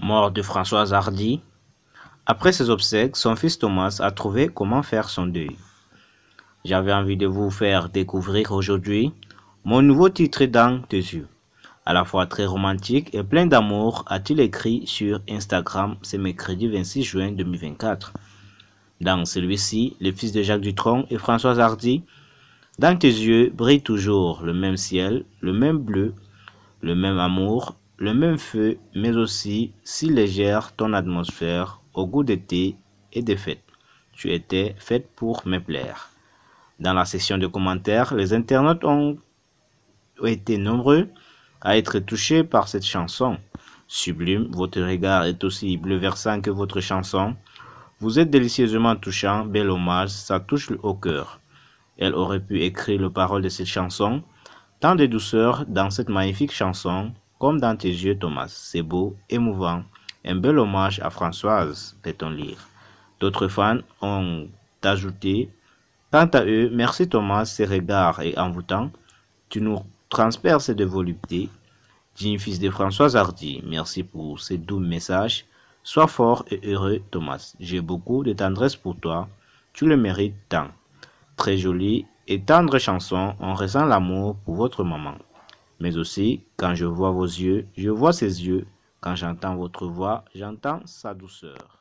mort de Françoise Hardy. Après ses obsèques, son fils Thomas a trouvé comment faire son deuil. J'avais envie de vous faire découvrir aujourd'hui mon nouveau titre dans tes yeux. À la fois très romantique et plein d'amour, a-t-il écrit sur Instagram ce mercredi 26 juin 2024. Dans celui-ci, le fils de Jacques Dutronc et Françoise Hardy, dans tes yeux brille toujours le même ciel, le même bleu, le même amour, le même feu, mais aussi si légère ton atmosphère au goût d'été et de fête. Tu étais faite pour me plaire. Dans la section de commentaires, les internautes ont été nombreux à être touchés par cette chanson. Sublime, votre regard est aussi bleu versant que votre chanson. Vous êtes délicieusement touchant, bel hommage, ça touche au cœur. Elle aurait pu écrire les paroles de cette chanson. Tant de douceur dans cette magnifique chanson comme dans tes yeux, Thomas, c'est beau, émouvant, un bel hommage à Françoise, peut-on lire. D'autres fans ont ajouté Quant à eux, merci Thomas, ces regards et envoûtants, tu nous transperces de volupté. Digne fils de Françoise Hardy, merci pour ces doux messages. Sois fort et heureux, Thomas. J'ai beaucoup de tendresse pour toi. Tu le mérites tant. Très jolie et tendre chanson, on ressent l'amour pour votre maman mais aussi quand je vois vos yeux, je vois ses yeux, quand j'entends votre voix, j'entends sa douceur.